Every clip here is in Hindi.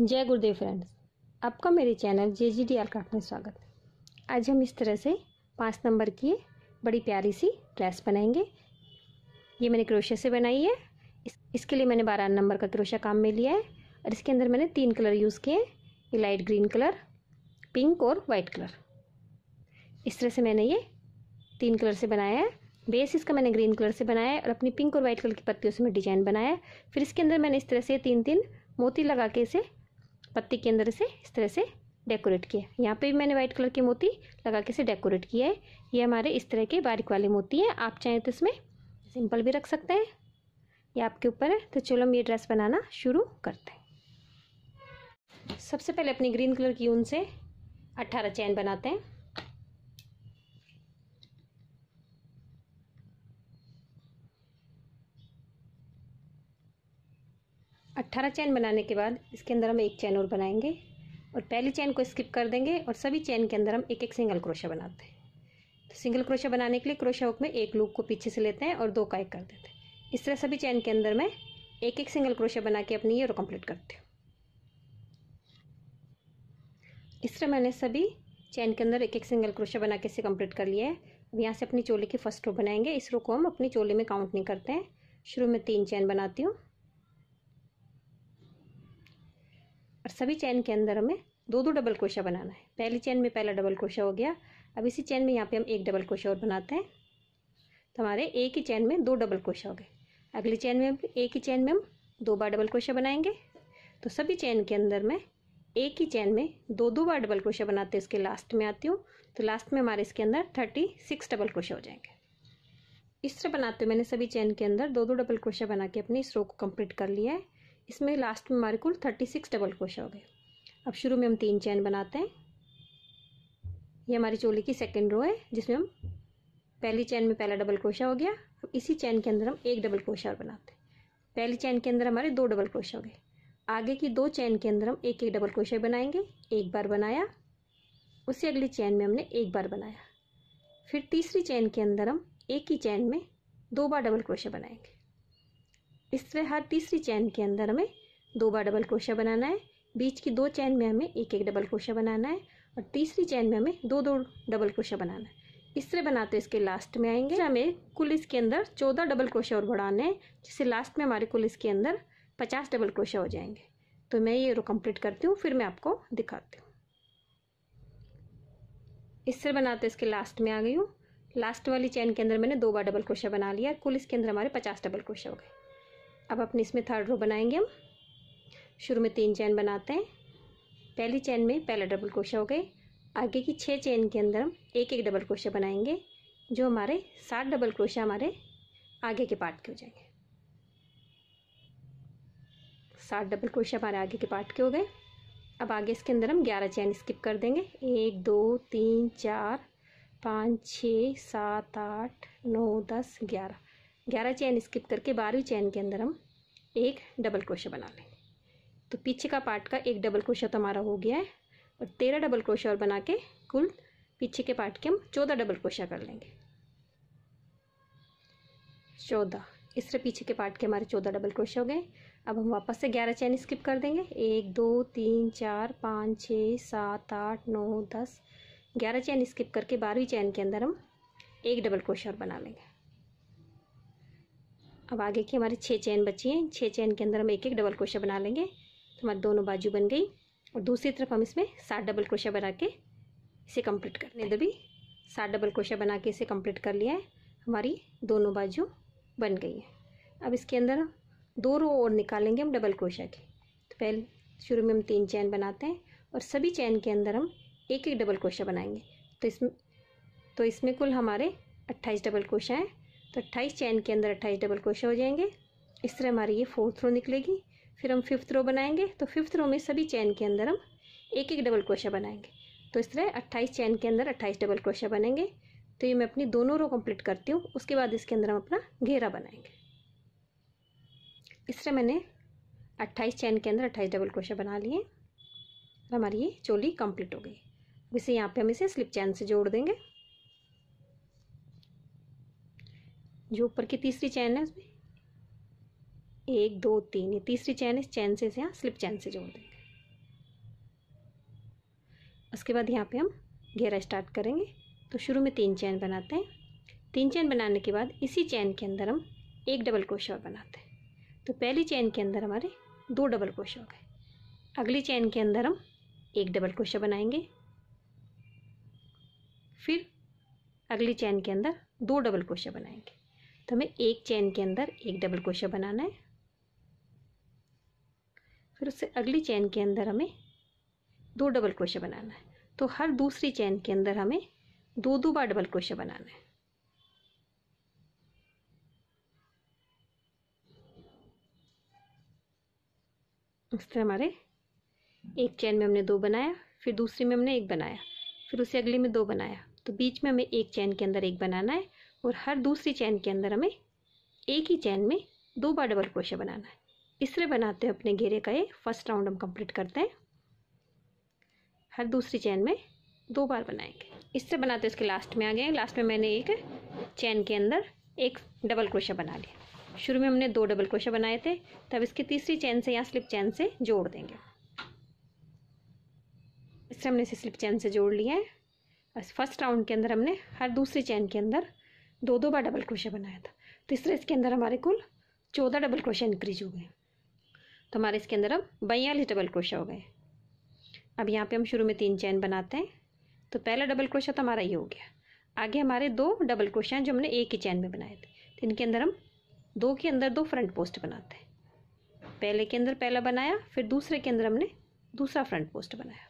जय गुरुदेव फ्रेंड्स आपका मेरे channel J G D R craft में स्वागत आज हम इस तरह से पाँच नंबर की बड़ी प्यारी सी ड्रेस बनाएंगे ये मैंने क्रोशे से बनाई है इस, इसके लिए मैंने बारह नंबर का क्रोशा काम में लिया है और इसके अंदर मैंने तीन कलर यूज़ किए ये लाइट ग्रीन कलर पिंक और वाइट कलर इस तरह से मैंने ये तीन कलर से बनाया है बेस इसका मैंने ग्रीन कलर से बनाया है और अपनी पिंक और वाइट कलर की पत्तियों से मैं डिजाइन बनाया है फिर इसके अंदर मैंने इस तरह से तीन तीन मोती लगा के इसे पत्ती के अंदर से इस तरह से डेकोरेट किया यहाँ पे भी मैंने व्हाइट कलर की मोती लगा के इसे डेकोरेट किया है ये हमारे इस तरह के बारीक वाले मोती हैं आप चाहें तो इसमें सिंपल भी रख सकते हैं ये आपके ऊपर है तो चलो हम ये ड्रेस बनाना शुरू करते हैं सबसे पहले अपनी ग्रीन कलर की ऊन से अट्ठारह चैन बनाते हैं 18 चैन बनाने के बाद इसके अंदर हम एक चैन और बनाएंगे और पहली चैन को स्किप कर देंगे और सभी चैन के अंदर हम एक एक सिंगल क्रोशा बनाते हैं तो सिंगल क्रोशा बनाने के लिए क्रोशा हुक में एक लूप को पीछे से लेते हैं और दो का एक कर देते हैं इस तरह सभी चैन के अंदर मैं एक एक सिंगल क्रोशा बना के अपनी ये रो कंप्लीट करती हूँ इस तरह मैंने सभी चैन के अंदर एक एक सिंगल क्रोशा बना के इसे कम्प्लीट कर लिया है अब यहाँ से अपनी चोली की फर्स्ट रो बनाएंगे इस रो को हम अपनी चोली में काउंट नहीं करते हैं शुरू में तीन चैन बनाती हूँ और सभी चैन के अंदर हमें दो दो डबल क्रोशा बनाना है पहली चैन में पहला डबल क्रोशा हो गया अब इसी चैन में यहाँ पे हम एक डबल क्रोशा और बनाते हैं तो हमारे एक ही चैन में दो डबल क्रोशा हो गए अगली चैन में एक ही चैन में हम दो बार डबल क्रोशा बनाएंगे तो सभी चैन के अंदर मैं एक ही चैन में दो दो बार डबल क्रोशा बनाते हैं इसके लास्ट में आती हूँ तो लास्ट में हमारे इसके अंदर थर्टी सिक्स डबल क्रोशा हो जाएंगे इस तरह बनाते हुए मैंने सभी चैन के अंदर दो दो डबल क्रोशा बना के अपनी इस रो को कंप्लीट कर लिया है इसमें लास्ट में हमारे कुल थर्टी सिक्स डबल क्रोशा हो गए अब शुरू में हम तीन चैन बनाते हैं ये हमारी चोली की सेकेंड रो है जिसमें हम पहली चैन में पहला डबल क्रोशा हो गया अब इसी चैन के अंदर हम एक डबल क्रोशा और बनाते हैं पहली चैन के अंदर हमारे दो डबल क्रोशा हो गए आगे की दो चैन के अंदर हम एक एक डबल क्रोशा बनाएंगे एक बार बनाया उससे अगली चैन में हमने एक बार बनाया फिर तीसरी चैन के अंदर हम एक ही चैन में दो बार डबल क्रोशा बनाएंगे इस तरह हर तीसरी चैन के अंदर हमें दो बार डबल क्रोशा बनाना है बीच की दो चैन में हमें एक एक डबल क्रोशा बनाना है और तीसरी चैन में हमें दो दो डबल क्रोशा बनाना है इस तरह बनाते इसके लास्ट में आएंगे हमें कुल इसके अंदर चौदह डबल क्रोशा और बढ़ाने हैं जिससे लास्ट में हमारे कुल इसके अंदर पचास डबल क्रोशा हो जाएंगे तो मैं ये रो कंप्लीट करती हूँ फिर मैं आपको दिखाती हूँ इस तरह बनाते इसके लास्ट में आ गई हूँ लास्ट वाली चैन के अंदर मैंने दो बार डबल क्रोशा बना लिया कुल इसके अंदर हमारे पचास डबल क्रोशा हो गए अब अपने इसमें थर्ड रो बनाएंगे हम शुरू में तीन चैन बनाते हैं पहली चैन में पहला डबल क्रोशा हो गए आगे की छः चैन के अंदर हम एक एक डबल क्रोशा बनाएंगे जो हमारे सात डबल क्रोशा हमारे आगे के पार्ट के हो जाएंगे सात डबल क्रोशा हमारे आगे के पार्ट के हो गए अब आगे इसके अंदर हम ग्यारह चैन स्किप कर देंगे एक दो तीन चार पाँच छ सात आठ नौ दस ग्यारह ग्यारह चैन स्किप करके बारहवीं चैन के अंदर हम एक डबल क्रोशा बना लेंगे तो पीछे का पार्ट का एक डबल क्रोशा तो हमारा हो गया है और तेरह डबल क्रोशा और बना के कुल पीछे के पार्ट के हम चौदह डबल क्रोशा कर लेंगे चौदह इस तरह पीछे के पार्ट के हमारे चौदह डबल क्रोशा हो गए अब हम वापस से ग्यारह चैन स्किप कर देंगे एक दो तीन चार पाँच छः सात आठ नौ दस ग्यारह चैन स्किप करके बारहवीं चैन के अंदर हम एक डबल क्रोशा और बना लेंगे अब आगे की हमारी छः चैन बची हैं छः चैन के अंदर हम एक एक डबल क्रोशा बना लेंगे तो हमारी दोनों बाजू बन गई और दूसरी तरफ हम इसमें सात डबल क्रोशा बना के इसे कंप्लीट करने दबी सात डबल क्रोशा बना के इसे कंप्लीट कर लिया है हमारी दोनों बाजू बन गई है अब इसके अंदर दो रो और निकालेंगे हम डबल क्रोशा के तो पहले शुरू में हम तीन चैन बनाते हैं और सभी चैन के अंदर हम एक एक डबल क्रोशा बनाएंगे तो इसमें तो इसमें कुल हमारे अट्ठाईस डबल क्रोशा हैं तो अट्ठाईस चैन के अंदर अट्ठाईस डबल क्रोशे हो जाएंगे इस तरह हमारी ये फोर्थ रो निकलेगी फिर हम फिफ्थ रो बनाएंगे तो फिफ्थ रो में सभी चैन के अंदर हम एक एक डबल क्रोशा बनाएंगे तो इस तरह अट्ठाईस चैन के अंदर अट्ठाईस डबल क्रोशा बनेंगे तो ये मैं अपनी दोनों रो कंप्लीट करती हूँ उसके बाद इसके अंदर हम अपना घेरा बनाएंगे इस तरह मैंने अट्ठाईस चैन के अंदर अट्ठाईस डबल क्रोशा बना लिए और हमारी ये चोली कम्प्लीट हो गई इसे यहाँ पर हम इसे स्लिप चैन से जोड़ देंगे जो ऊपर की तीसरी चैन है उसमें एक दो तीन ये तीसरी चैन इस चैन से यहाँ स्लिप चैन से जोड़ देंगे उसके बाद यहाँ पे हम घेरा स्टार्ट करेंगे तो शुरू में तीन चैन बनाते हैं तीन चैन बनाने के बाद इसी चैन के अंदर हम एक डबल क्रोशा बनाते हैं तो पहली चैन के अंदर हमारे दो डबल क्रोशा हो गए अगली चैन के अंदर हम एक डबल क्रोशा बनाएंगे फिर अगली चैन के अंदर दो डबल क्रोशा बनाएंगे तो हमें एक चैन के अंदर एक डबल क्रोशिया बनाना है फिर उससे अगली चैन के अंदर हमें दो डबल क्रोशिया बनाना है तो हर दूसरी चैन के अंदर हमें दो दो बार डबल क्रोशिया बनाना है इस तरह हमारे एक चैन में हमने दो बनाया फिर दूसरी में हमने एक बनाया फिर उसे अगले में दो बनाया तो बीच में हमें एक चैन के अंदर एक बनाना है और हर दूसरी चैन के अंदर हमें एक ही चैन में दो बार डबल क्रोशिया बनाना है इस तरह बनाते हैं अपने घेरे का ये फर्स्ट राउंड हम कंप्लीट करते हैं हर दूसरी चैन में दो बार बनाएंगे इससे बनाते इसके लास्ट में आ गए लास्ट में मैंने एक चैन के अंदर एक डबल क्रोशा बना लिया शुरू में हमने दो डबल क्रोशा बनाए थे तब इसकी तीसरी चैन से या स्लिप चैन से जोड़ देंगे इससे हमने इसे स्लिप चैन से जोड़ लिया है फर्स्ट राउंड के अंदर हमने हर दूसरी चैन के अंदर दो दो बार डबल क्रोशे बनाया था तो इस तरह इसके अंदर हमारे कुल चौदह डबल क्रोशे इंक्रीज हो गए तो हमारे इसके अंदर अब बयालीस डबल क्रोशे हो गए अब यहाँ पे हम शुरू में तीन चैन बनाते हैं तो पहला डबल क्रोशा तो हमारा ये हो गया आगे हमारे दो डबल क्रोशे हैं जो हमने एक ही चैन में बनाए थे तो इनके अंदर हम दो के अंदर दो फ्रंट पोस्ट बनाते हैं पहले के अंदर पहला बनाया फिर दूसरे के अंदर हमने दूसरा फ्रंट पोस्ट बनाया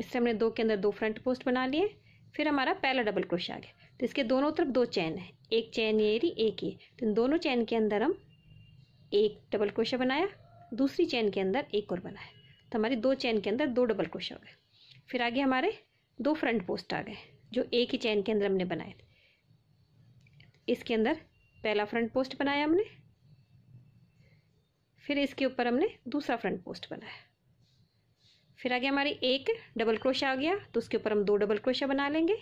इससे हमने दो के अंदर दो फ्रंट पोस्ट बना लिए फिर हमारा पहला डबल क्रोशा आ गया तो इसके दोनों तरफ दो चैन है एक चैन ये रही एक ये तो इन दोनों चैन के अंदर हम एक डबल क्रोशा बनाया दूसरी चैन के अंदर एक और बनाया तो हमारी दो चैन के अंदर दो डबल क्रोशा हो गए फिर आगे हमारे दो फ्रंट पोस्ट आ गए जो एक ही चैन के अंदर हमने बनाए थे इसके अंदर पहला फ्रंट पोस्ट बनाया हमने फिर इसके ऊपर हमने दूसरा फ्रंट पोस्ट बनाया फिर आगे हमारी एक डबल क्रोशा आ गया तो उसके ऊपर हम दो डबल क्रोशा बना लेंगे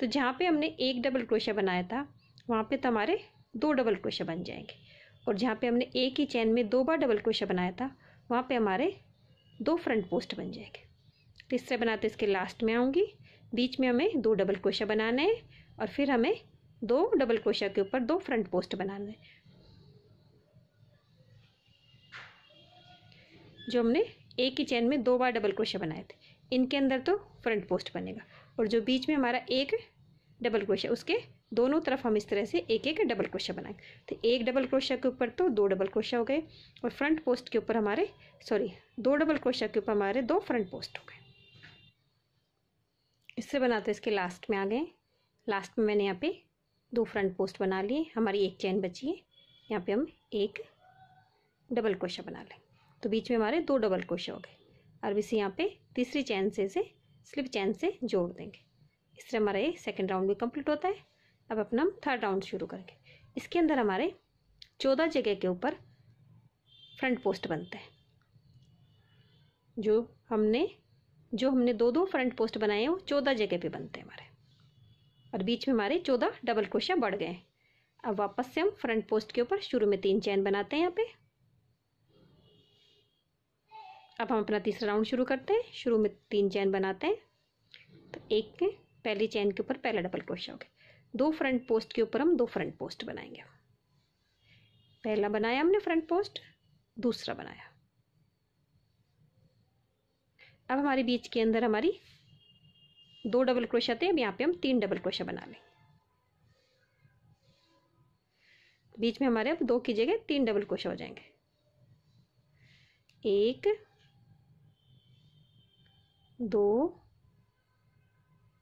तो जहाँ पे हमने एक डबल क्रोशा बनाया था वहाँ पे तो हमारे दो डबल क्रोशा बन जाएंगे और जहाँ पे हमने एक ही चैन में दो बार डबल क्रोशा बनाया था वहाँ पे हमारे दो फ्रंट पोस्ट बन जाएंगे तीसरे तो बनाते इसके लास्ट में आऊँगी बीच में हमें दो डबल क्रोशा बनाने हैं और फिर हमें दो डबल क्रोशा के ऊपर दो फ्रंट पोस्ट बनाने हैं जो हमने एक ही चैन में दो बार डबल क्रोशा बनाए थे इनके अंदर तो फ्रंट पोस्ट बनेगा और जो बीच में हमारा एक डबल क्रोशा उसके दोनों तरफ हम इस तरह से एक एक डबल क्रोशा बनाएंगे तो एक डबल क्रोशा के ऊपर तो दो डबल क्रोशा हो गए और फ्रंट पोस्ट के ऊपर हमारे सॉरी दो डबल क्रोशा के ऊपर हमारे दो फ्रंट पोस्ट हो गए इससे बनाते इसके लास्ट में आ गए लास्ट में मैंने यहाँ पे दो फ्रंट पोस्ट बना लिए हमारी एक चैन बची है यहाँ पे हम एक डबल क्रोशा बना लें तो बीच में हमारे दो डबल क्रोशा हो गए और इसे यहाँ पे तीसरी चैन से इसे स्लिप चैन से जोड़ देंगे इस तरह हमारा ये सेकेंड राउंड भी कंप्लीट होता है अब अपना हम थर्ड राउंड शुरू करेंगे इसके अंदर हमारे चौदह जगह के ऊपर फ्रंट पोस्ट बनते हैं जो हमने जो हमने दो दो फ्रंट पोस्ट बनाए हैं वो चौदह जगह पे बनते हैं हमारे और बीच में हमारे चौदह डबल क्रोशिया बढ़ गए हैं अब वापस से हम फ्रंट पोस्ट के ऊपर शुरू में तीन चैन बनाते हैं यहाँ पे अब हम अपना तीसरा राउंड शुरू करते हैं शुरू में तीन चैन बनाते हैं तो एक पहली चैन के ऊपर पहला डबल क्रोशा हो गया दो फ्रंट पोस्ट के ऊपर हम दो फ्रंट पोस्ट बनाएंगे पहला बनाया हमने फ्रंट पोस्ट दूसरा बनाया अब हमारे बीच के अंदर हमारी दो डबल क्रोशिया थे अब यहाँ पे हम तीन डबल क्रोशा बना लें बीच में हमारे अब दो की जगह तीन डबल क्रोशा हो जाएंगे एक दो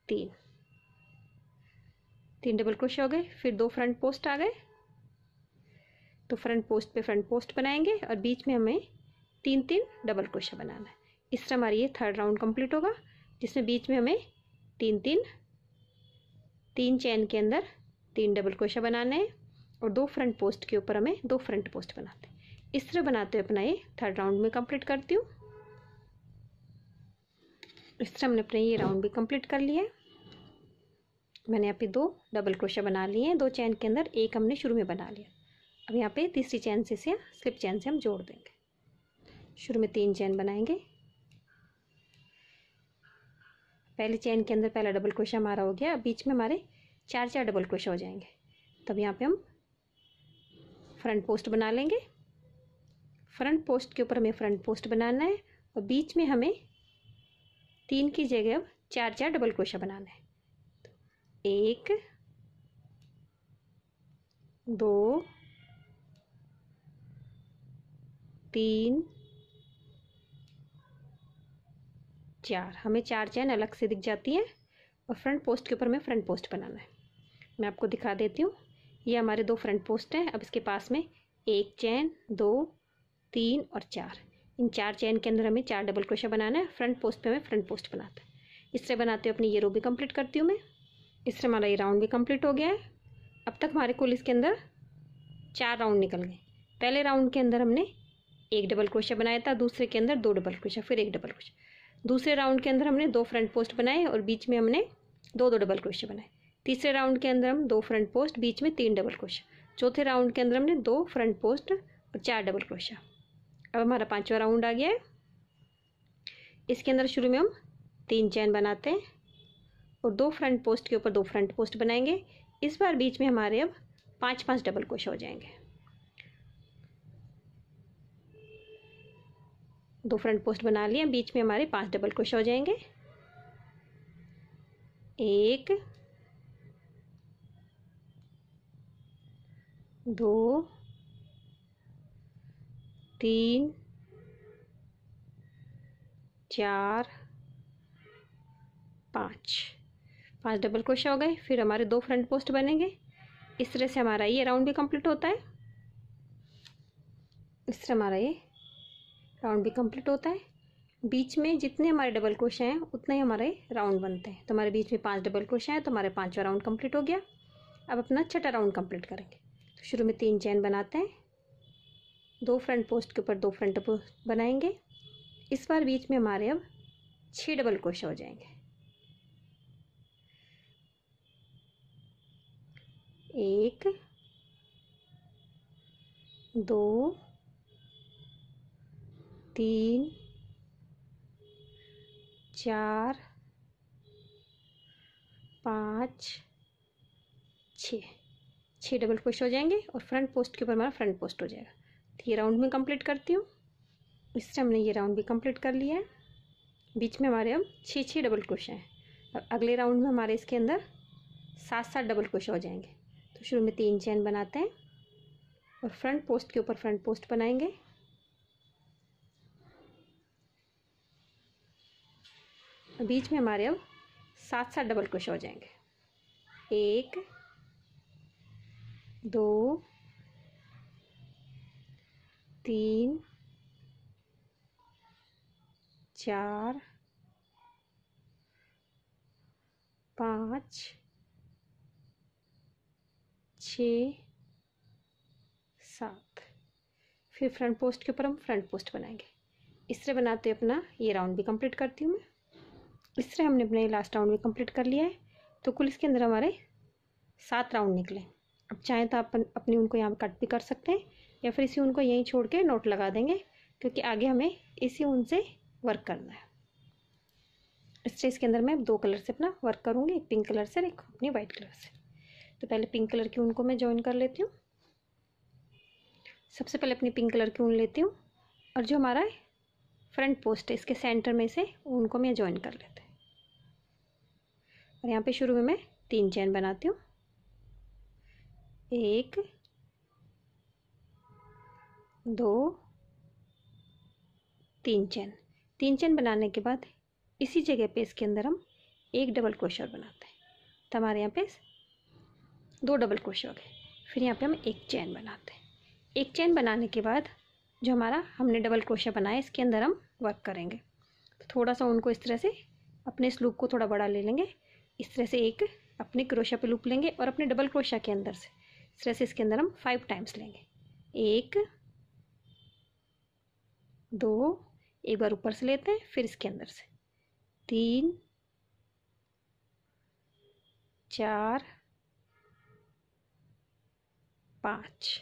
तीन तीन डबल क्रोशे हो गए फिर दो फ्रंट पोस्ट आ गए तो फ्रंट पोस्ट पे फ्रंट पोस्ट बनाएंगे और बीच में हमें तीन तीन डबल क्रोशा बनाना है इस तरह हमारी ये थर्ड राउंड कंप्लीट होगा जिसमें बीच में हमें तीन तीन तीन चैन के अंदर तीन डबल क्रोशा बनाना है और दो फ्रंट पोस्ट के ऊपर हमें दो फ्रंट पोस्ट बनाते हैं इस तरह बनाते हुए अपना ये थर्ड राउंड में कंप्लीट करती हूँ इस तरह हमने अपने ये राउंड भी कंप्लीट कर लिया मैंने यहाँ पे दो डबल क्रोशा बना लिए हैं दो चैन के अंदर एक हमने शुरू में बना लिया अब यहाँ पे तीसरी चैन से इसे स्लिप चैन से हम जोड़ देंगे शुरू में तीन चैन बनाएंगे पहले चैन के अंदर पहला डबल क्रोशा हमारा हो गया बीच में हमारे चार चार डबल क्रोशा हो जाएंगे तब यहाँ पर हम फ्रंट पोस्ट बना लेंगे फ्रंट पोस्ट के ऊपर हमें फ्रंट पोस्ट बनाना है और बीच में हमें तीन की जगह अब चार चार डबल क्रोशा बनाना है तो एक दो तीन चार हमें चार चैन अलग से दिख जाती है और फ्रंट पोस्ट के ऊपर हमें फ्रंट पोस्ट बनाना है मैं आपको दिखा देती हूँ ये हमारे दो फ्रंट पोस्ट हैं अब इसके पास में एक चैन दो तीन और चार इन चार चैन के अंदर हमें चार डबल क्रोशा बनाना है फ्रंट पोस्ट पे हमें फ्रंट पोस्ट बनाता है इस तरह बनाते हुए अपनी ये रो भी कंप्लीट करती हूँ मैं इस तरह हमारा ये राउंड भी कंप्लीट हो गया है अब तक हमारे कुल इसके अंदर चार राउंड निकल गए पहले राउंड के अंदर हमने एक डबल क्रोशा बनाया था दूसरे के अंदर दो डबल क्रोशा फिर एक डबल क्रोशा दूसरे राउंड के अंदर हमने दो फ्रंट पोस्ट बनाए और बीच में हमने दो दो डबल क्रोशा बनाए तीसरे राउंड के अंदर हम दो फ्रंट पोस्ट बीच में तीन डबल क्रोशा चौथे राउंड के अंदर हमने दो फ्रंट पोस्ट और चार डबल क्रोशा अब हमारा पांचवा राउंड आ गया है इसके अंदर शुरू में हम तीन चैन बनाते हैं और दो फ्रंट पोस्ट के ऊपर दो फ्रंट पोस्ट बनाएंगे इस बार बीच में हमारे अब पांच पांच डबल क्रोशे हो जाएंगे दो फ्रंट पोस्ट बना लिए बीच में हमारे पांच डबल क्रोशे हो जाएंगे एक दो तीन चार पाँच पांच डबल क्रोशा हो गए फिर हमारे दो फ्रंट पोस्ट बनेंगे इस तरह से हमारा ये राउंड भी कंप्लीट होता है इस तरह हमारा ये राउंड भी कंप्लीट होता है बीच में जितने हमारे डबल क्रोशे हैं उतने ही हमारे राउंड बनते हैं तो हमारे बीच में पांच डबल क्रोशे हैं तो हमारे पाँचवा राउंड कंप्लीट हो गया अब अपना छठा राउंड कंप्लीट करेंगे तो शुरू में तीन चैन बनाते हैं दो फ्रंट पोस्ट के ऊपर दो फ्रंट पोस्ट बनाएंगे इस बार बीच में हमारे अब छः डबल क्रोशा हो जाएंगे एक दो तीन चार पाँच छ छः डबल क्रोशा हो जाएंगे और फ्रंट पोस्ट के ऊपर हमारा फ्रंट पोस्ट हो जाएगा ये राउंड में कंप्लीट करती हूँ इस तरह हमने ये राउंड भी कंप्लीट कर लिया है बीच में हमारे अब छः छः डबल क्रोशे हैं अब अगले राउंड में हमारे इसके अंदर सात सात डबल क्रोशे हो जाएंगे तो शुरू में तीन चैन बनाते हैं और फ्रंट पोस्ट के ऊपर फ्रंट पोस्ट बनाएंगे बीच में हमारे अब सात सात डबल क्रोशे हो जाएंगे एक दो तीन चार पाँच छ सात फिर फ्रंट पोस्ट के ऊपर हम फ्रंट पोस्ट बनाएंगे इस तरह बनाते अपना ये राउंड भी कंप्लीट करती हूँ मैं इस तरह हमने अपना ये लास्ट राउंड भी कंप्लीट कर लिया है तो कुल इसके अंदर हमारे सात राउंड निकले अब चाहें तो आप अपनी उनको यहाँ कट भी कर सकते हैं या फिर इसी ऊन को यहीं छोड़ के नोट लगा देंगे क्योंकि आगे हमें इसी ऊन से वर्क करना है स्ट्रेस के अंदर मैं दो कलर से अपना वर्क करूँगी एक पिंक कलर से एक अपनी वाइट कलर से तो पहले पिंक कलर की ऊन को मैं ज्वाइन कर लेती हूँ सबसे पहले अपनी पिंक कलर की ऊन लेती हूँ और जो हमारा है फ्रंट पोस्ट है इसके सेंटर में से ऊन को मैं ज्वाइन कर लेते हैं और यहाँ पे शुरू में मैं तीन चैन बनाती हूँ एक दो तीन चैन तीन चैन बनाने के बाद इसी जगह पे इसके अंदर हम एक डबल क्रोशर बनाते हैं तो हमारे यहाँ पे दो डबल क्रोशर हो गए फिर यहाँ पे हम एक चैन बनाते हैं एक चैन बनाने के बाद जो हमारा हमने डबल क्रोशा बनाया इसके अंदर हम वर्क करेंगे तो थोड़ा सा उनको इस तरह से अपने इस लूप को थोड़ा बड़ा ले लेंगे इस तरह से एक अपने क्रोशा पे लूप लेंगे और अपने डबल क्रोशा के अंदर से इस तरह से इसके अंदर हम फाइव टाइम्स लेंगे एक दो एक बार ऊपर से लेते हैं फिर इसके अंदर से तीन चार पाँच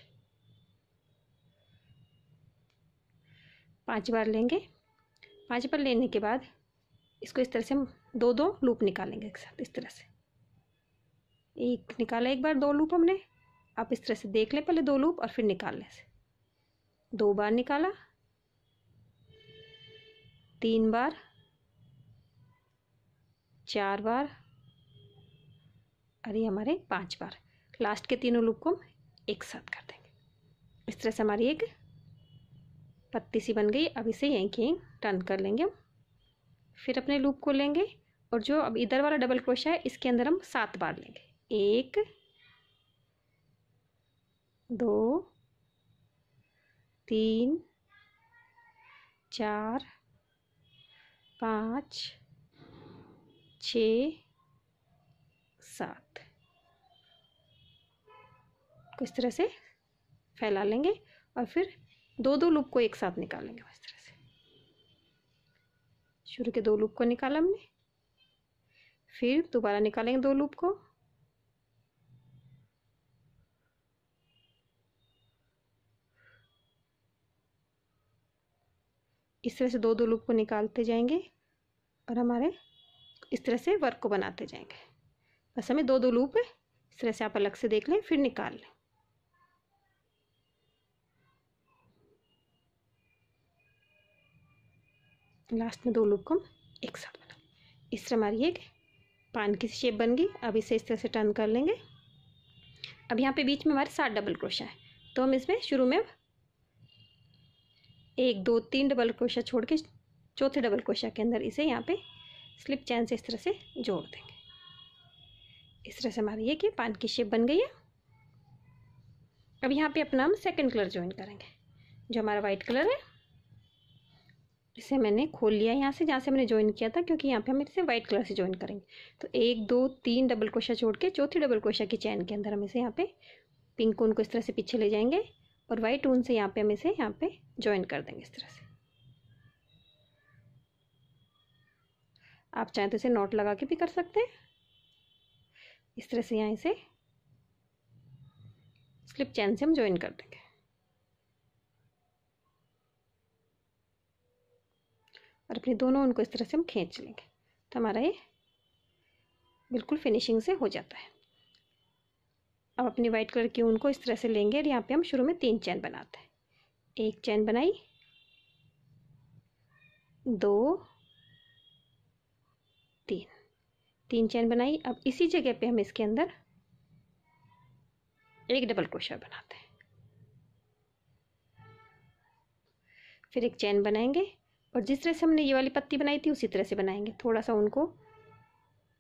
पांच बार लेंगे पांच बार लेने के बाद इसको इस तरह से हम दो दो लूप निकालेंगे एक साथ इस तरह से एक निकाला एक बार दो लूप हमने आप इस तरह से देख लें पहले दो लूप और फिर निकाल लें दो बार निकाला तीन बार चार बार और ये हमारे पांच बार लास्ट के तीनों लूप को हम एक साथ कर देंगे इस तरह से हमारी एक पत्ती सी बन गई अब इसे यहीं की टर्न कर लेंगे हम फिर अपने लूप को लेंगे और जो अब इधर वाला डबल क्रोशा है इसके अंदर हम सात बार लेंगे एक दो तीन चार पाँच छ सात को इस तरह से फैला लेंगे और फिर दो दो लूप को एक साथ निकालेंगे इस तरह से शुरू के दो लूप को निकाला हमने फिर दोबारा निकालेंगे दो लूप को इस तरह से दो दो लूप को निकालते जाएंगे और हमारे इस तरह से वर्क को बनाते जाएंगे बस हमें दो दो लूप है इस तरह से आप अलग से देख लें फिर निकाल लें लास्ट में दो लूप को हम एक साथ बना इस तरह हमारी एक पान की शेप बन गई अब इसे इस तरह से टर्न कर लेंगे अब यहाँ पे बीच में हमारे सात डबल क्रोशा है तो हम इसमें शुरू में एक दो तीन डबल क्रोशा छोड़ के चौथे डबल क्रोशा के अंदर इसे यहाँ पे स्लिप चैन से इस तरह से जोड़ देंगे इस तरह से हमारी ये कि पान की शेप बन गई है अब यहाँ पे अपना हम सेकंड कलर ज्वाइन करेंगे जो हमारा वाइट कलर है इसे मैंने खोल लिया यहाँ से जहाँ से मैंने ज्वाइन किया था क्योंकि यहाँ पे हम इसे वाइट कलर से ज्वाइन करेंगे तो एक दो तीन डबल क्रोशा छोड़ के चौथी डबल क्रोशा की चैन के अंदर हम इसे यहाँ पे पिंक कोन को इस तरह से पीछे ले जाएंगे और वाइट ऊन से यहाँ पे हम इसे यहाँ पे ज्वाइन कर देंगे इस तरह से आप चाहें तो इसे नॉट लगा के भी कर सकते हैं इस तरह से यहाँ इसे स्लिप चैन से हम ज्वाइन कर देंगे और अपने दोनों उनको इस तरह से हम खींच लेंगे तो हमारा ये बिल्कुल फिनिशिंग से हो जाता है अब अपनी वाइट कलर की ऊन को इस तरह से लेंगे और यहाँ पे हम शुरू में तीन चैन बनाते हैं एक चैन बनाई दो तीन तीन चैन बनाई अब इसी जगह पे हम इसके अंदर एक डबल क्रोशा बनाते हैं फिर एक चैन बनाएंगे और जिस तरह से हमने ये वाली पत्ती बनाई थी उसी तरह से बनाएंगे थोड़ा सा उनको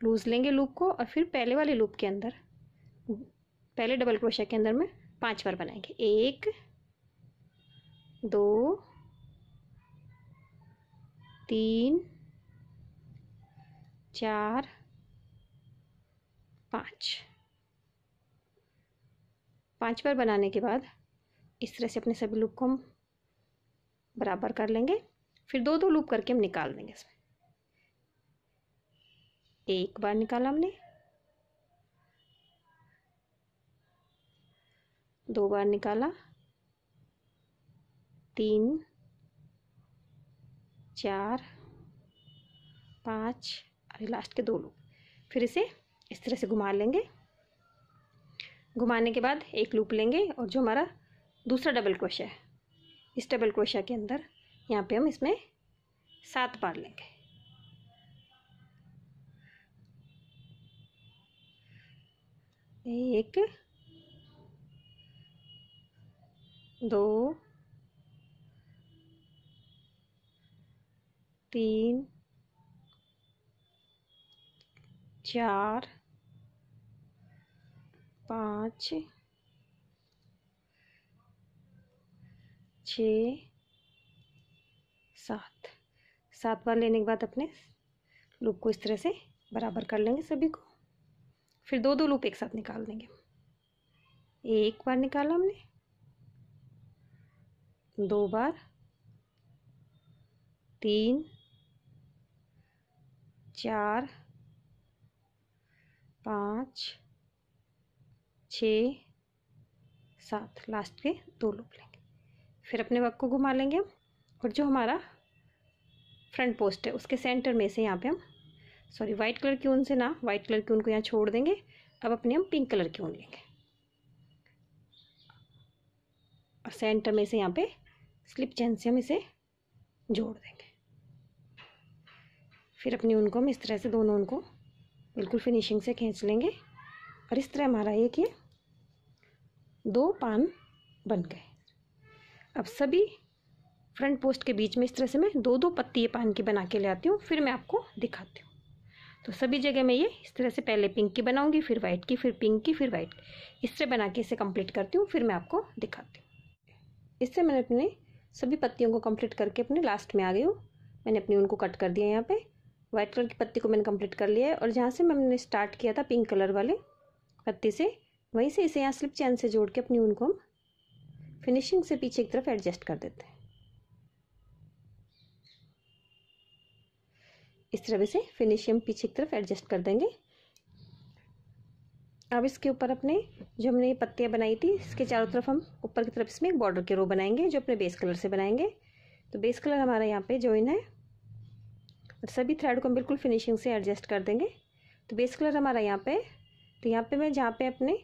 लूज़ लेंगे लूप को और फिर पहले वाले लूप के अंदर पहले डबल क्रोशिया के अंदर में पांच बार बनाएंगे एक दो तीन चार पाँच पांच बार बनाने के बाद इस तरह से अपने सभी लूप को हम बराबर कर लेंगे फिर दो दो लूप करके हम निकाल देंगे इसमें एक बार निकाला हमने दो बार निकाला तीन चार पाँच और लास्ट के दो लूप फिर इसे इस तरह से घुमा लेंगे घुमाने के बाद एक लूप लेंगे और जो हमारा दूसरा डबल क्रोशा है इस डबल क्रोशा के अंदर यहाँ पे हम इसमें सात बार लेंगे एक दो तीन चार पाँच छ सात सात बार लेने के बाद अपने लूप को इस तरह से बराबर कर लेंगे सभी को फिर दो दो लूप एक साथ निकाल देंगे एक बार निकाला हमने दो बार तीन चार पाँच छ सात लास्ट के दो लूप लेंगे फिर अपने वर्क को घुमा लेंगे और जो हमारा फ्रंट पोस्ट है उसके सेंटर में से यहाँ पे हम सॉरी वाइट कलर की ऊन से ना वाइट कलर की ऊन को यहाँ छोड़ देंगे अब अपने हम पिंक कलर की ऊन लेंगे और सेंटर में से यहाँ पे स्लिप चैन से हम इसे जोड़ देंगे फिर अपनी ऊन को हम इस तरह से दोनों ऊन को बिल्कुल फिनिशिंग से खींच लेंगे और इस तरह हमारा एक ये दो पान बन गए अब सभी फ्रंट पोस्ट के बीच में इस तरह से मैं दो दो पत्ती ये पान की बना के ले आती हूँ फिर मैं आपको दिखाती हूँ तो सभी जगह मैं ये इस तरह से पहले पिंक की बनाऊंगी फिर वाइट की फिर पिंक की फिर वाइट इस तरह बना के इसे कंप्लीट करती हूँ फिर मैं आपको दिखाती हूँ इससे मैंने अपने सभी पत्तियों को कंप्लीट करके अपने लास्ट में आ गई हूँ मैंने अपनी उनको कट कर दिया यहाँ पे वाइट कलर की पत्ती को मैंने कंप्लीट कर लिया है और जहाँ से मैंने स्टार्ट किया था पिंक कलर वाले पत्ती से वहीं से इसे यहाँ स्लिप चैन से जोड़ के अपनी ऊन को हम फिनिशिंग से पीछे की तरफ एडजस्ट कर देते हैं इस तरह से फिनिशिंग पीछे की तरफ एडजस्ट कर देंगे अब इसके ऊपर अपने जो हमने पत्तियाँ बनाई थी इसके चारों तरफ हम ऊपर की तरफ इसमें एक बॉर्डर के रो बनाएंगे जो अपने बेस कलर से बनाएंगे तो बेस कलर हमारा यहाँ पे ज्वाइन है और सभी थ्रेड को हम बिल्कुल फिनिशिंग से एडजस्ट कर देंगे तो बेस कलर हमारा यहाँ पे तो यहाँ पे मैं जहाँ पे अपने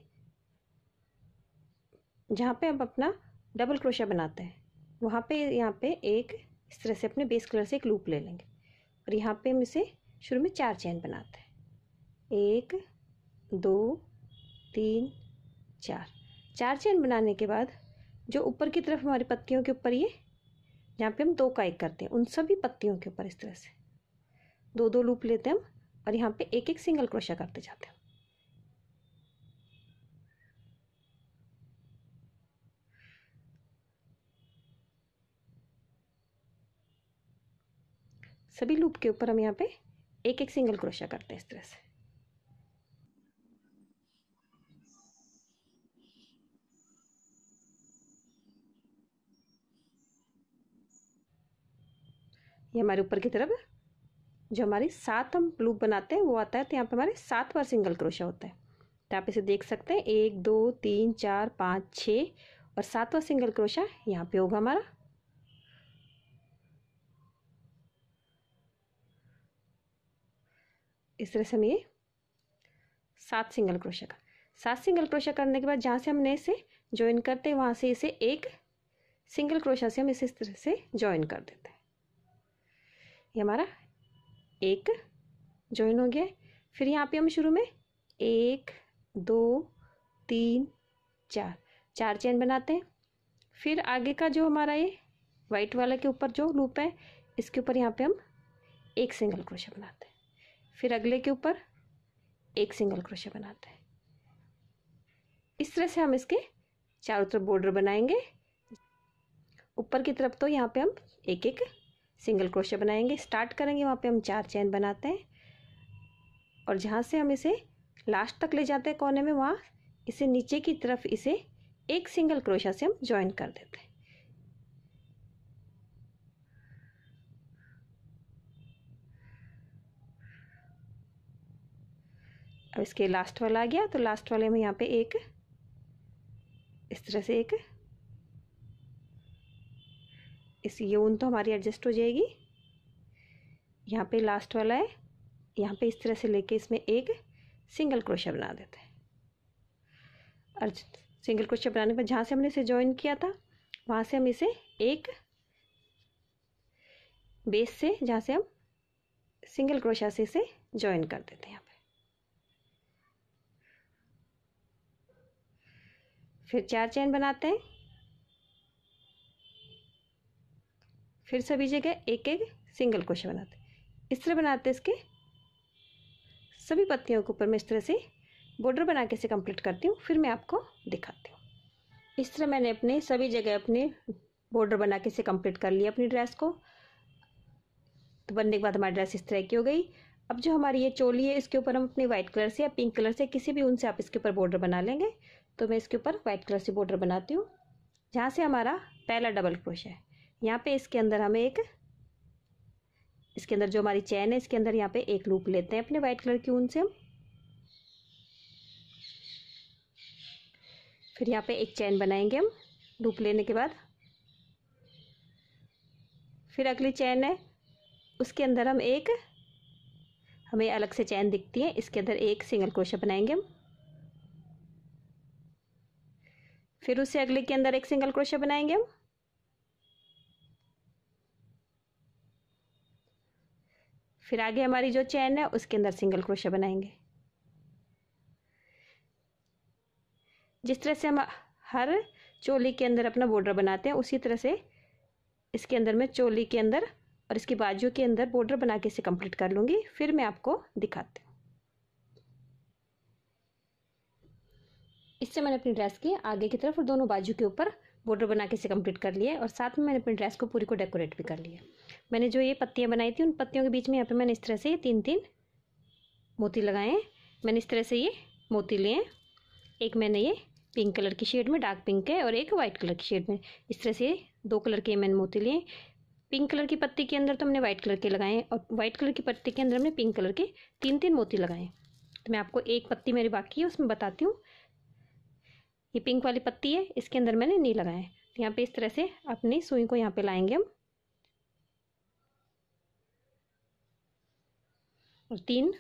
जहाँ पे हम अपना डबल क्रोशा बनाते हैं वहाँ पे यहाँ पे एक इस तरह से अपने बेस कलर से एक लूप ले लेंगे और यहाँ पे हम इसे शुरू में चार चैन बनाते हैं एक दो तीन चार चार चेन बनाने के बाद जो ऊपर की तरफ हमारी पत्तियों के ऊपर ये यहाँ पे हम दो का एक करते हैं उन सभी पत्तियों के ऊपर इस तरह से दो दो लूप लेते हैं हम और यहाँ पे एक एक सिंगल क्रोशा करते जाते हैं सभी लूप के ऊपर हम यहाँ पे एक एक सिंगल क्रोशा करते हैं इस तरह से ये हमारे ऊपर की तरफ जो हमारी सात हम लूप बनाते हैं वो आता है तो यहाँ पे हमारे सात बार सिंगल क्रोशा होता है तो आप इसे देख सकते हैं एक दो तीन चार पाँच छः और सातवां सिंगल क्रोशा यहाँ पे होगा हमारा इस तरह से हम ये सात सिंगल क्रोशा का सात सिंगल क्रोशा करने के बाद जहाँ से हमने इसे ज्वाइन करते हैं वहाँ से इसे एक सिंगल क्रोशा से हम इसे इस तरह से ज्वाइन कर देते हैं ये हमारा एक ज्वाइन हो गया फिर यहाँ पे हम शुरू में एक दो तीन चार चार चेन बनाते हैं फिर आगे का जो हमारा ये वाइट वाला के ऊपर जो लूप है इसके ऊपर यहाँ पे हम एक सिंगल क्रोशे बनाते हैं फिर अगले के ऊपर एक सिंगल क्रोशे बनाते हैं इस तरह से हम इसके चारों तरफ बॉर्डर बनाएंगे ऊपर की तरफ तो यहाँ पे हम एक एक सिंगल क्रोशे बनाएंगे स्टार्ट करेंगे वहाँ पे हम चार चैन बनाते हैं और जहाँ से हम इसे लास्ट तक ले जाते हैं कोने में वहाँ इसे नीचे की तरफ इसे एक सिंगल क्रोशा से हम ज्वाइन कर देते हैं अब इसके लास्ट वाला आ गया तो लास्ट वाले में यहाँ पे एक इस तरह से एक इस ये ऊन तो हमारी एडजस्ट हो जाएगी यहाँ पे लास्ट वाला है यहाँ पे इस तरह से लेके इसमें एक सिंगल क्रोशा बना देते हैं और सिंगल क्रोशा बनाने पर जहाँ से हमने इसे ज्वाइन किया था वहाँ से हम इसे एक बेस से जहाँ से हम सिंगल क्रोशा से इसे ज्वाइन कर देते हैं यहाँ पे फिर चार चैन बनाते हैं फिर सभी जगह एक एक सिंगल क्रोशे बनाते इस तरह बनाते इसके सभी पत्तियों के ऊपर मैं इस तरह से बॉर्डर बना के इसे कंप्लीट करती हूँ फिर मैं आपको दिखाती हूँ इस तरह मैंने अपने सभी जगह अपने बॉर्डर बना के इसे कंप्लीट कर लिया अपनी ड्रेस को तो बनने के बाद हमारी ड्रेस इस तरह की हो गई अब जो हमारी ये चोली है इसके ऊपर हम अपने व्हाइट कलर से या पिंक कलर से किसी भी ऊन से आप इसके ऊपर बॉर्डर बना लेंगे तो मैं इसके ऊपर व्हाइट कलर से बॉर्डर बनाती हूँ जहाँ से हमारा पहला डबल क्रोश है यहाँ पे इसके अंदर हमें एक इसके अंदर जो हमारी चैन है इसके अंदर यहाँ पे एक लूप लेते हैं अपने वाइट कलर की ऊन से हम फिर यहाँ पे एक चैन बनाएंगे हम लूप लेने के बाद फिर अगली चैन है उसके अंदर हम एक हमें अलग से चैन दिखती है इसके अंदर एक सिंगल क्रोशा बनाएंगे हम फिर उससे अगले के अंदर एक सिंगल क्रोशा बनाएंगे हम फिर आगे हमारी जो चैन है उसके अंदर सिंगल क्रोशिया बनाएंगे जिस तरह से हम हर चोली के अंदर अपना बॉर्डर बनाते हैं उसी तरह से इसके अंदर मैं चोली के अंदर और इसकी बाजू के अंदर बॉर्डर बना के इसे कंप्लीट कर लूँगी फिर मैं आपको दिखाती हूँ इससे मैंने अपनी ड्रेस की आगे की तरफ और दोनों बाजू के ऊपर बॉर्डर बना के इसे कंप्लीट कर लिया और साथ में मैंने अपनी ड्रेस को पूरी को डेकोरेट भी कर लिया मैंने जो ये पत्तियाँ बनाई थी उन पत्तियों के बीच में यहाँ पे मैंने इस तरह से ये तीन तीन मोती लगाए हैं मैंने इस तरह से ये मोती लिए हैं एक मैंने ये पिंक कलर की शेड में डार्क पिंक है और एक वाइट कलर की शेड में इस तरह से दो कलर के मैंने मोती लिए पिंक कलर की पत्ती के अंदर तो हमने वाइट कलर के लगाए और वाइट कलर की पत्ती के अंदर हमने पिंक कलर के तीन तीन मोती लगाए तो मैं आपको एक पत्ती मेरी बाकी है उसमें बताती हूँ ये पिंक वाली पत्ती है इसके अंदर मैंने नहीं लगाए तो यहाँ पे इस तरह से अपनी सुई को यहाँ पे लाएंगे हम और तीन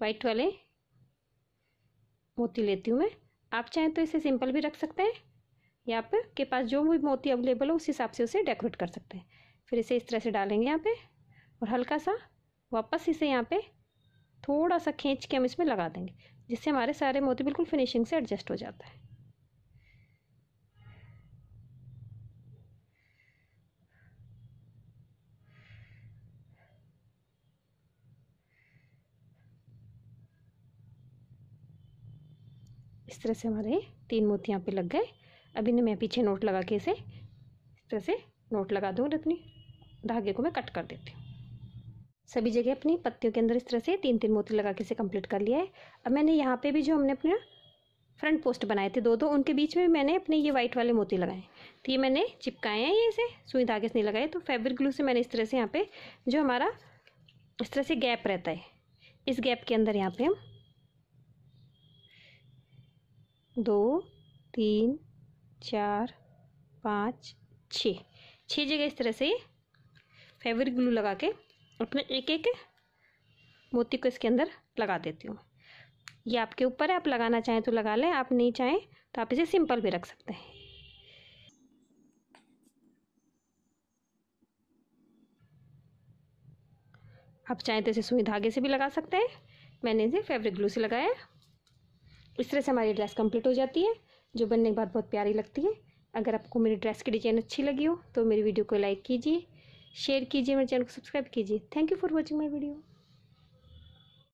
वाइट वाले मोती लेती हूँ मैं आप चाहें तो इसे सिंपल भी रख सकते हैं या के पास जो भी मोती अवेलेबल हो उस हिसाब से उसे डेकोरेट कर सकते हैं फिर इसे इस तरह से डालेंगे यहाँ पे और हल्का सा वापस इसे यहाँ पे थोड़ा सा खींच के हम इसमें लगा देंगे जिससे हमारे सारे मोती बिल्कुल फिनिशिंग से एडजस्ट हो जाता है इस तरह से हमारे तीन मोती यहाँ पे लग गए अभी ने मैं पीछे नोट लगा के इसे इस तरह से नोट लगा दूँ अपनी धागे को मैं कट कर देती हूँ सभी जगह अपनी पत्तियों के अंदर इस तरह से तीन तीन मोती लगा के इसे कंप्लीट कर लिया है अब मैंने यहाँ पे भी जो हमने अपने फ्रंट पोस्ट बनाए थे दो दो उनके बीच में मैंने अपने ये वाइट वाले मोती लगाए तो ये मैंने चिपकाए हैं ये इसे सुई धागे से नहीं लगाए तो फैब्रिक ग्लू से मैंने इस तरह से यहाँ पे जो हमारा इस तरह से गैप रहता है इस गैप के अंदर यहाँ पे हम दो तीन चार पाँच छः छः जगह इस तरह से फेब्रिक ग्लू लगा के अपने एक एक मोती को इसके अंदर लगा देती हूँ ये आपके ऊपर है आप लगाना चाहें तो लगा लें आप नहीं चाहें तो आप इसे सिंपल भी रख सकते हैं आप चाहें तो इसे सुई धागे से भी लगा सकते हैं मैंने इसे फेवरिक ग्लू से लगाया इस तरह से हमारी ड्रेस कंप्लीट हो जाती है जो बनने के बाद बहुत प्यारी लगती है अगर आपको मेरी ड्रेस की डिज़ाइन अच्छी लगी हो तो मेरी वीडियो को लाइक कीजिए शेयर कीजिए मेरे चैनल को सब्सक्राइब कीजिए thank you for watching my video